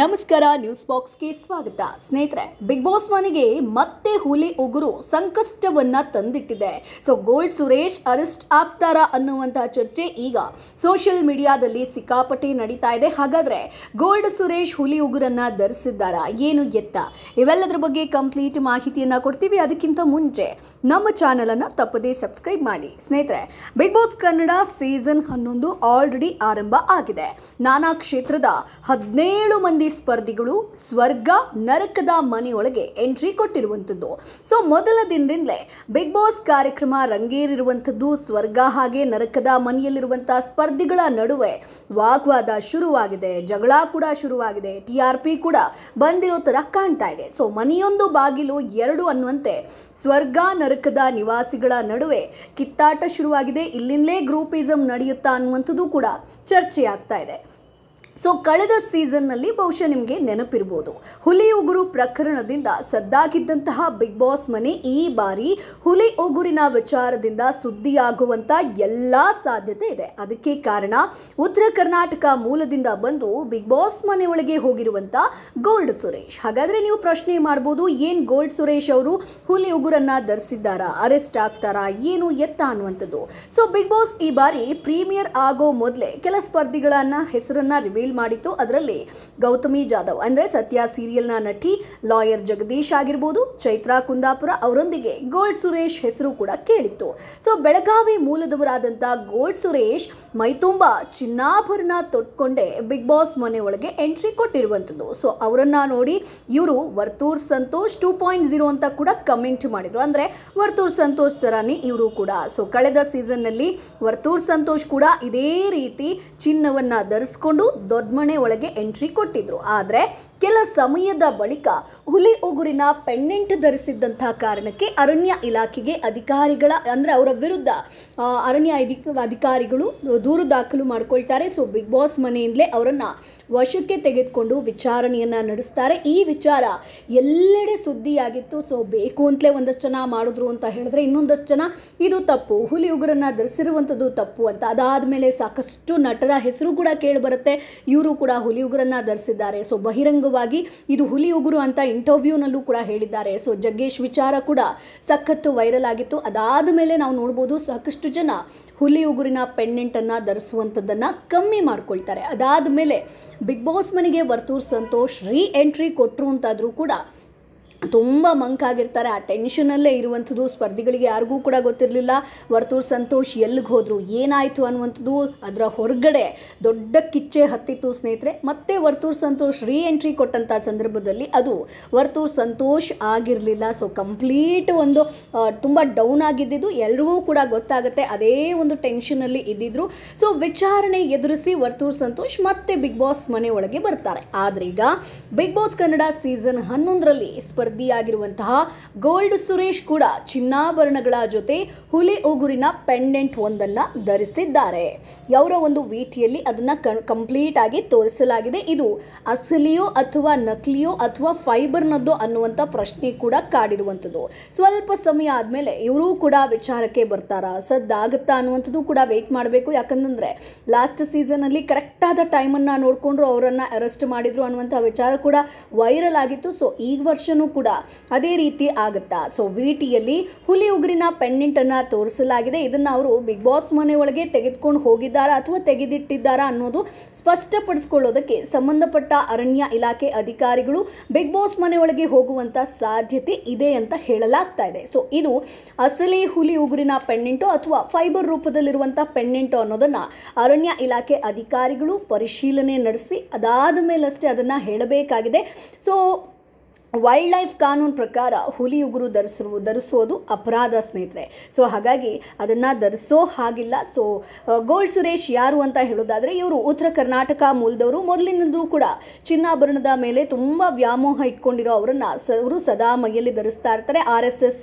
ನಮಸ್ಕಾರ ನ್ಯೂಸ್ ಬಾಕ್ಸ್ಗೆ ಸ್ವಾಗತ ಸ್ನೇಹಿತರೆ ಬಿಗ್ ಬಾಸ್ ಮನೆಗೆ ಮತ್ತೆ ಹುಲಿ ಉಗುರು ಸಂಕಷ್ಟವನ್ನು ತಂದಿಟ್ಟಿದೆ ಸೊ ಗೋಲ್ಡ್ ಸುರೇಶ್ ಅರೆಸ್ಟ್ ಆಗ್ತಾರಾ ಅನ್ನುವಂತಹ ಚರ್ಚೆ ಈಗ ಸೋಷಿಯಲ್ ಮೀಡಿಯಾದಲ್ಲಿ ಸಿಕ್ಕಾಪಟ್ಟೆ ನಡೀತಾ ಇದೆ ಹಾಗಾದರೆ ಗೋಲ್ಡ್ ಸುರೇಶ್ ಹುಲಿ ಉಗುರನ್ನು ಧರಿಸಿದ್ದಾರಾ ಏನು ಎತ್ತ ಇವೆಲ್ಲದರ ಬಗ್ಗೆ ಕಂಪ್ಲೀಟ್ ಮಾಹಿತಿಯನ್ನು ಕೊಡ್ತೀವಿ ಅದಕ್ಕಿಂತ ಮುಂಚೆ ನಮ್ಮ ಚಾನಲನ್ನು ತಪ್ಪದೇ ಸಬ್ಸ್ಕ್ರೈಬ್ ಮಾಡಿ ಸ್ನೇಹಿತರೆ ಬಿಗ್ ಬಾಸ್ ಕನ್ನಡ ಸೀಸನ್ ಹನ್ನೊಂದು ಆಲ್ರೆಡಿ ಆರಂಭ ಆಗಿದೆ ನಾನಾ ಕ್ಷೇತ್ರದ ಹದಿನೇಳು ಮಂದಿ ಸ್ಪರ್ಧಿಗಳು ಸ್ವರ್ಗ ನರಕದ ಮನೆಯೊಳಗೆ ಎಂಟ್ರಿ ಕೊಟ್ಟಿರುವಂಥದ್ದು ಸೊ ಮೊದಲ ದಿನದಿಂದಲೇ ಬಿಗ್ ಬಾಸ್ ಕಾರ್ಯಕ್ರಮ ರಂಗೇರಿರುವಂಥದ್ದು ಸ್ವರ್ಗ ಹಾಗೆ ನರಕದ ಮನೆಯಲ್ಲಿರುವಂಥ ಸ್ಪರ್ಧಿಗಳ ನಡುವೆ ವಾಗ್ವಾದ ಶುರುವಾಗಿದೆ ಜಗಳ ಕೂಡ ಶುರುವಾಗಿದೆ ಟಿ ಆರ್ ಪಿ ಕೂಡ ಬಂದಿರೋ ಥರ ಕಾಣ್ತಾ ಇದೆ ಸೊ ಮನೆಯೊಂದು ಬಾಗಿಲು ಎರಡು ಅನ್ನುವಂತೆ ಸ್ವರ್ಗ ನರಕದ ನಿವಾಸಿಗಳ ನಡುವೆ ಕಿತ್ತಾಟ ಶುರುವಾಗಿದೆ ಇಲ್ಲಿಂದಲೇ ಗ್ರೂಪಿಸಂ ನಡೆಯುತ್ತಾ ಅನ್ನುವಂಥದ್ದು ಕೂಡ ಚರ್ಚೆಯಾಗ್ತಾ ಇದೆ ಸೊ ಕಳೆದ ಸೀಸನ್ನಲ್ಲಿ ಬಹುಶಃ ನಿಮಗೆ ನೆನಪಿರ್ಬೋದು ಹುಲಿ ಉಗುರು ಪ್ರಕರಣದಿಂದ ಸದ್ದಾಗಿದ್ದಂತಹ ಬಿಗ್ ಬಾಸ್ ಮನೆ ಈ ಬಾರಿ ಹುಲಿ ಉಗುರಿನ ವಿಚಾರದಿಂದ ಸುದ್ದಿಯಾಗುವಂಥ ಎಲ್ಲ ಸಾಧ್ಯತೆ ಇದೆ ಅದಕ್ಕೆ ಕಾರಣ ಉತ್ತರ ಕರ್ನಾಟಕ ಮೂಲದಿಂದ ಬಂದು ಬಿಗ್ ಬಾಸ್ ಒಳಗೆ ಹೋಗಿರುವಂಥ ಗೋಲ್ಡ್ ಸುರೇಶ್ ಹಾಗಾದರೆ ನೀವು ಪ್ರಶ್ನೆ ಮಾಡ್ಬೋದು ಏನು ಗೋಲ್ಡ್ ಸುರೇಶ್ ಅವರು ಹುಲಿ ಉಗುರನ್ನ ಧರಿಸಿದ್ದಾರಾ ಅರೆಸ್ಟ್ ಆಗ್ತಾರಾ ಏನು ಎತ್ತ ಅನ್ನುವಂಥದ್ದು ಸೊ ಬಿಗ್ ಬಾಸ್ ಈ ಬಾರಿ ಪ್ರೀಮಿಯರ್ ಆಗೋ ಮೊದಲೇ ಕೆಲ ಸ್ಪರ್ಧಿಗಳನ್ನ ಹೆಸರನ್ನ ರಿವೀಲ್ ರಿವೀಲ್ ಮಾಡಿತ್ತು ಅದರಲ್ಲಿ ಗೌತಮಿ ಜಾಧವ್ ಅಂದ್ರೆ ಸತ್ಯ ಸೀರಿಯಲ್ನ ನಟಿ ಲಾಯರ್ ಜಗದೀಶ್ ಆಗಿರ್ಬೋದು ಚೈತ್ರಾ ಕುಂದಾಪುರ ಅವರೊಂದಿಗೆ ಗೋಲ್ಡ್ ಸುರೇಶ್ ಹೆಸರು ಕೂಡ ಕೇಳಿತ್ತು ಸೊ ಬೆಳಗಾವಿ ಮೂಲದವರಾದಂಥ ಗೋಲ್ಡ್ ಸುರೇಶ್ ಮೈತುಂಬ ಚಿನ್ನಾಭರಣ ತೊಟ್ಕೊಂಡೇ ಬಿಗ್ ಬಾಸ್ ಮನೆ ಒಳಗೆ ಎಂಟ್ರಿ ಕೊಟ್ಟಿರುವಂಥದ್ದು ಸೊ ಅವರನ್ನು ನೋಡಿ ಇವರು Varthur Santosh two point zero ಅಂತ ಕೂಡ ಕಮೆಂಟ್ ಮಾಡಿದ್ರು ಅಂದರೆ ವರ್ತೂರ್ ಸಂತೋಷ್ ಸರಾನಿ ಇವರು ಕೂಡ ಸೊ ಕಳೆದ ಸೀಸನ್ನಲ್ಲಿ ವರ್ತೂರ್ ಸಂತೋಷ್ ಕೂಡ ಇದೇ ರೀತಿ ಚಿನ್ನವನ್ನ ಧರಿಸ್ಕೊಂಡು ದೊಡ್ಮನೆ ಒಳಗೆ ಎಂಟ್ರಿ ಕೊಟ್ಟಿದ್ರು ಆದರೆ ಕೆಲ ಸಮಯದ ಬಳಿಕ ಹುಲಿ ಉಗುರಿನ ಪೆಂಡೆಂಟ್ ಧರಿಸಿದ್ದಂತಹ ಕಾರಣಕ್ಕೆ ಅರಣ್ಯ ಇಲಾಖೆಗೆ ಅಧಿಕಾರಿಗಳ ಅಂದರೆ ಅವರ ವಿರುದ್ಧ ಅರಣ್ಯ ಅಧಿಕಾರಿಗಳು ದೂರು ದಾಖಲು ಮಾಡಿಕೊಳ್ತಾರೆ ಸೊ ಬಿಗ್ ಬಾಸ್ ಮನೆಯಿಂದಲೇ ಅವರನ್ನು ವಶಕ್ಕೆ ತೆಗೆದುಕೊಂಡು ವಿಚಾರಣೆಯನ್ನು ನಡೆಸ್ತಾರೆ ಈ ವಿಚಾರ ಎಲ್ಲೆಡೆ ಸುದ್ದಿಯಾಗಿತ್ತು ಸೊ ಬೇಕು ಅಂತಲೇ ಒಂದಷ್ಟು ಜನ ಮಾಡಿದ್ರು ಅಂತ ಹೇಳಿದ್ರೆ ಇನ್ನೊಂದಷ್ಟು ಜನ ಇದು ತಪ್ಪು ಹುಲಿ ಉಗುರನ್ನು ಧರಿಸಿರುವಂಥದ್ದು ತಪ್ಪು ಅಂತ ಅದಾದ ಮೇಲೆ ಸಾಕಷ್ಟು ನಟರ ಹೆಸರು ಕೂಡ ಕೇಳಿಬರುತ್ತೆ ಇವರು ಕೂಡ ಹುಲಿ ಉಗುರನ್ನ ಧರಿಸಿದ್ದಾರೆ ಸೊ ಬಹಿರಂಗವಾಗಿ ಇದು ಹುಲಿ ಉಗುರು ಅಂತ ಇಂಟರ್ವ್ಯೂನಲ್ಲೂ ಕೂಡ ಹೇಳಿದ್ದಾರೆ ಸೊ ಜಗ್ಗೇಶ್ ವಿಚಾರ ಕೂಡ ಸಖತ್ತು ವೈರಲ್ ಆಗಿತ್ತು ಅದಾದ ಮೇಲೆ ನಾವು ನೋಡ್ಬೋದು ಸಾಕಷ್ಟು ಜನ ಹುಲಿ ಉಗುರಿನ ಪೆಂಡೆಂಟನ್ನು ಧರಿಸುವಂಥದ್ದನ್ನು ಕಮ್ಮಿ ಮಾಡ್ಕೊಳ್ತಾರೆ ಅದಾದ ಮೇಲೆ ಬಿಗ್ ಬಾಸ್ ಮನೆಗೆ ವರ್ತೂರ್ ಸಂತೋಷ್ ರೀ ಎಂಟ್ರಿ ಕೊಟ್ಟರು ಅಂತಾದರೂ ಕೂಡ ತುಂಬ ಮಂಕಾಗಿರ್ತಾರೆ ಆ ಟೆನ್ಷನಲ್ಲೇ ಇರುವಂಥದ್ದು ಸ್ಪರ್ಧಿಗಳಿಗೆ ಯಾರಿಗೂ ಕೂಡ ಗೊತ್ತಿರಲಿಲ್ಲ ವರ್ತೂರ್ ಸಂತೋಷ್ ಎಲ್ಲಿಗೆ ಹೋದರು ಏನಾಯಿತು ಅನ್ನುವಂಥದ್ದು ಅದರ ಹೊರಗಡೆ ದೊಡ್ಡ ಕಿಚ್ಚೆ ಹತ್ತಿತ್ತು ಸ್ನೇಹಿತರೆ ಮತ್ತೆ ವರ್ತೂರ್ ಸಂತೋಷ್ ರೀ ಎಂಟ್ರಿ ಕೊಟ್ಟಂಥ ಸಂದರ್ಭದಲ್ಲಿ ಅದು ವರ್ತೂರ್ ಸಂತೋಷ್ ಆಗಿರಲಿಲ್ಲ ಸೊ ಕಂಪ್ಲೀಟ್ ಒಂದು ತುಂಬ ಡೌನ್ ಆಗಿದ್ದಿದ್ದು ಎಲ್ರಿಗೂ ಕೂಡ ಗೊತ್ತಾಗುತ್ತೆ ಅದೇ ಒಂದು ಟೆನ್ಷನಲ್ಲಿ ಇದ್ದಿದ್ರು ಸೊ ವಿಚಾರಣೆ ಎದುರಿಸಿ ವರ್ತೂರ್ ಸಂತೋಷ್ ಮತ್ತೆ ಬಿಗ್ ಬಾಸ್ ಮನೆ ಒಳಗೆ ಬರ್ತಾರೆ ಆದ್ರೀಗ ಬಿಗ್ ಬಾಸ್ ಕನ್ನಡ ಸೀಸನ್ ಹನ್ನೊಂದರಲ್ಲಿ ಸ್ಪರ್ಧೆ ವರದಿಯಾಗಿರುವಂತಹ ಗೋಲ್ಡ್ ಸುರೇಶ್ ಕೂಡ ಚಿನ್ನಾಭರಣಗಳ ಜೊತೆ ಹುಲಿ ಉಗುರಿನ ಪೆಂಡೆಂಟ್ ಒಂದನ್ನ ಧರಿಸಿದ್ದಾರೆ ಅವರ ಒಂದು ವೀಟಿಯಲ್ಲಿ ಅದನ್ನ ಕಂಪ್ಲೀಟ್ ಆಗಿ ತೋರಿಸಲಾಗಿದೆ ಇದು ಅಸಲಿಯೋ ಅಥವಾ ನಕಲಿಯೋ ಅಥವಾ ಫೈಬರ್ನದ್ದೋ ಅನ್ನುವಂತ ಪ್ರಶ್ನೆ ಕೂಡ ಕಾಡಿರುವಂಥದ್ದು ಸ್ವಲ್ಪ ಸಮಯ ಆದ್ಮೇಲೆ ಇವರೂ ಕೂಡ ವಿಚಾರಕ್ಕೆ ಬರ್ತಾರ ಸದ್ದಾಗುತ್ತಾ ಅನ್ನುವಂಥದ್ದು ಕೂಡ ವೆಯ್ಟ್ ಮಾಡಬೇಕು ಯಾಕಂತಂದ್ರೆ ಲಾಸ್ಟ್ ಸೀಸನ್ ಅಲ್ಲಿ ಕರೆಕ್ಟಾದ ಟೈಮನ್ನು ನೋಡಿಕೊಂಡ್ರು ಅವರನ್ನು ಅರೆಸ್ಟ್ ಮಾಡಿದ್ರು ಅನ್ನುವಂಥ ವಿಚಾರ ಕೂಡ ವೈರಲ್ ಆಗಿತ್ತು ಸೊ ಈ ವರ್ಷನೂ ಕೂಡ ಅದೇ ರೀತಿ ಆಗುತ್ತಾ ಸೊ ವಿಟಿಯಲ್ಲಿ ಹುಲಿ ಉಗುರಿನ ಪೆಂಡೆಂಟನ್ನು ತೋರಿಸಲಾಗಿದೆ ಇದನ್ನು ಅವರು ಬಿಗ್ ಬಾಸ್ ಮನೆಯೊಳಗೆ ತೆಗೆದುಕೊಂಡು ಹೋಗಿದ್ದಾರಾ ಅಥವಾ ತೆಗೆದಿಟ್ಟಿದ್ದಾರಾ ಅನ್ನೋದು ಸ್ಪಷ್ಟಪಡಿಸ್ಕೊಳ್ಳೋದಕ್ಕೆ ಸಂಬಂಧಪಟ್ಟ ಅರಣ್ಯ ಇಲಾಖೆ ಅಧಿಕಾರಿಗಳು ಬಿಗ್ ಬಾಸ್ ಮನೆಯೊಳಗೆ ಹೋಗುವಂಥ ಸಾಧ್ಯತೆ ಇದೆ ಅಂತ ಹೇಳಲಾಗ್ತಾ ಇದೆ ಸೊ ಇದು ಅಸಲಿ ಹುಲಿ ಉಗುರಿನ ಪೆಂಡೆಂಟು ಅಥವಾ ಫೈಬರ್ ರೂಪದಲ್ಲಿರುವಂಥ ಪೆಂಡೆಂಟು ಅನ್ನೋದನ್ನು ಅರಣ್ಯ ಇಲಾಖೆ ಅಧಿಕಾರಿಗಳು ಪರಿಶೀಲನೆ ನಡೆಸಿ ಅದಾದ ಮೇಲಷ್ಟೇ ಅದನ್ನು ಹೇಳಬೇಕಾಗಿದೆ ಸೊ ವೈಲ್ಡ್ ಲೈಫ್ ಕಾನೂನು ಪ್ರಕಾರ ಹುಲಿ ಉಗುರು ಧರಿಸಿರುವ ಧರಿಸೋದು ಅಪರಾಧ ಸ್ನೇಹಿತರೆ ಸೊ ಹಾಗಾಗಿ ಅದನ್ನು ಧರಿಸೋ ಹಾಗಿಲ್ಲ ಸೊ ಗೋಲ್ಡ್ ಸುರೇಶ್ ಯಾರು ಅಂತ ಹೇಳೋದಾದರೆ ಇವರು ಉತ್ತರ ಕರ್ನಾಟಕ ಮೂಲದವರು ಮೊದಲಿನಿಂದಲೂ ಕೂಡ ಚಿನ್ನಾಭರಣದ ಮೇಲೆ ತುಂಬ ವ್ಯಾಮೋಹ ಇಟ್ಕೊಂಡಿರೋ ಅವರನ್ನು ಅವರು ಸದಾ ಮೈಯಲ್ಲಿ ಧರಿಸ್ತಾ ಇರ್ತಾರೆ ಆರ್ ಎಸ್ ಎಸ್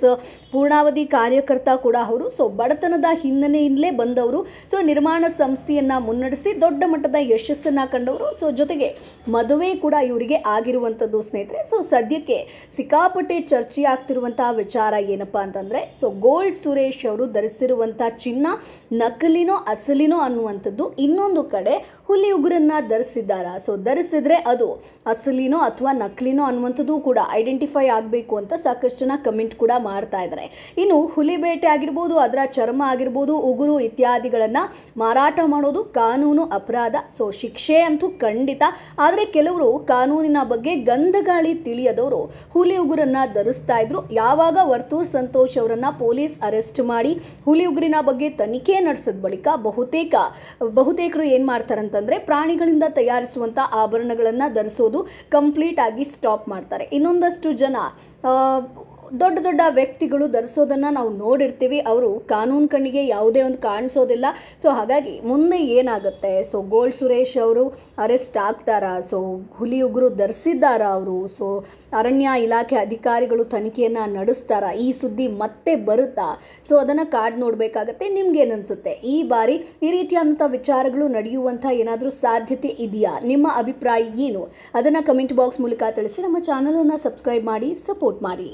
ಪೂರ್ಣಾವಧಿ ಕಾರ್ಯಕರ್ತ ಕೂಡ ಅವರು ಸೊ ಬಡತನದ ಹಿನ್ನೆಲೆಯಿಂದಲೇ ಬಂದವರು ಸೊ ನಿರ್ಮಾಣ ಸಂಸ್ಥೆಯನ್ನು ಮುನ್ನಡೆಸಿ ದೊಡ್ಡ ಮಟ್ಟದ ಯಶಸ್ಸನ್ನು ಕಂಡವರು ಸೊ ಜೊತೆಗೆ ಮದುವೆ ಕೂಡ ಇವರಿಗೆ ಆಗಿರುವಂಥದ್ದು ಸ್ನೇಹಿತರೆ ಸೊ ಸದ್ಯ ಸದ್ಯಕ್ಕೆ ಸಿಕ್ಕಾಪಟ್ಟೆ ಚರ್ಚೆ ಆಗ್ತಿರುವಂತಹ ವಿಚಾರ ಏನಪ್ಪ ಅಂತಂದ್ರೆ ಸೊ ಗೋಲ್ಡ್ ಸುರೇಶ್ ಅವರು ಧರಿಸಿರುವಂತಹ ಚಿನ್ನ ನಕಲಿನೋ ಅಸಲಿನೋ ಅನ್ನುವಂಥದ್ದು ಇನ್ನೊಂದು ಕಡೆ ಹುಲಿ ಉಗುರನ್ನ ಧರಿಸಿದ್ದಾರ ಸೊ ಧರಿಸಿದ್ರೆ ಅದು ಅಸಲಿನೋ ಅಥವಾ ನಕಲಿನೋ ಅನ್ನುವಂಥದ್ದು ಕೂಡ ಐಡೆಂಟಿಫೈ ಆಗಬೇಕು ಅಂತ ಸಾಕಷ್ಟು ಜನ ಕಮೆಂಟ್ ಕೂಡ ಮಾಡ್ತಾ ಇದ್ದಾರೆ ಇನ್ನು ಹುಲಿ ಬೇಟೆ ಆಗಿರ್ಬೋದು ಅದರ ಚರ್ಮ ಆಗಿರ್ಬೋದು ಉಗುರು ಇತ್ಯಾದಿಗಳನ್ನ ಮಾರಾಟ ಮಾಡೋದು ಕಾನೂನು ಅಪರಾಧ ಸೊ ಶಿಕ್ಷೆ ಅಂತೂ ಖಂಡಿತ ಆದರೆ ಕೆಲವರು ಕಾನೂನಿನ ಬಗ್ಗೆ ಗಂಧಗಾಳಿ ತಿಳಿಯದು ಅವರು ಹುಲಿ ಉಗುರನ್ನ ಧರಿಸ್ತಾ ಇದ್ರು ಯಾವಾಗ ವರ್ತೂರ್ ಸಂತೋಷ್ ಅವರನ್ನು ಪೊಲೀಸ್ ಅರೆಸ್ಟ್ ಮಾಡಿ ಹುಲಿ ಉಗುರಿನ ಬಗ್ಗೆ ತನಿಖೆ ನಡೆಸಿದ ಬಳಿಕ ಬಹುತೇಕ ಬಹುತೇಕರು ಏನು ಮಾಡ್ತಾರಂತಂದ್ರೆ ಪ್ರಾಣಿಗಳಿಂದ ತಯಾರಿಸುವಂತ ಆಭರಣಗಳನ್ನು ಧರಿಸೋದು ಕಂಪ್ಲೀಟ್ ಆಗಿ ಸ್ಟಾಪ್ ಮಾಡ್ತಾರೆ ಇನ್ನೊಂದಷ್ಟು ಜನ ದೊಡ್ಡ ದೊಡ್ಡ ವ್ಯಕ್ತಿಗಳು ಧರಿಸೋದನ್ನು ನಾವು ನೋಡಿರ್ತೀವಿ ಅವರು ಕಾನೂನು ಕಣ್ಣಿಗೆ ಯಾವುದೇ ಒಂದು ಕಾಣಿಸೋದಿಲ್ಲ ಸೊ ಹಾಗಾಗಿ ಮುಂದೆ ಏನಾಗುತ್ತೆ ಸೊ ಗೋಲ್ಡ್ ಸುರೇಶ್ ಅವರು ಅರೆಸ್ಟ್ ಆಗ್ತಾರಾ ಸೊ ಹುಲಿ ಉಗ್ರು ಧರಿಸಿದ್ದಾರಾ ಅವರು ಸೊ ಅರಣ್ಯ ಇಲಾಖೆ ಅಧಿಕಾರಿಗಳು ತನಿಖೆಯನ್ನು ನಡೆಸ್ತಾರಾ ಈ ಸುದ್ದಿ ಮತ್ತೆ ಬರುತ್ತಾ ಸೊ ಅದನ್ನು ಕಾಡ್ ನೋಡಬೇಕಾಗತ್ತೆ ನಿಮ್ಗೇನು ಅನಿಸುತ್ತೆ ಈ ಬಾರಿ ಈ ರೀತಿಯಾದಂಥ ವಿಚಾರಗಳು ನಡೆಯುವಂಥ ಏನಾದರೂ ಸಾಧ್ಯತೆ ಇದೆಯಾ ನಿಮ್ಮ ಅಭಿಪ್ರಾಯ ಏನು ಅದನ್ನು ಕಮೆಂಟ್ ಬಾಕ್ಸ್ ಮೂಲಕ ತಿಳಿಸಿ ನಮ್ಮ ಚಾನಲನ್ನು ಸಬ್ಸ್ಕ್ರೈಬ್ ಮಾಡಿ ಸಪೋರ್ಟ್ ಮಾಡಿ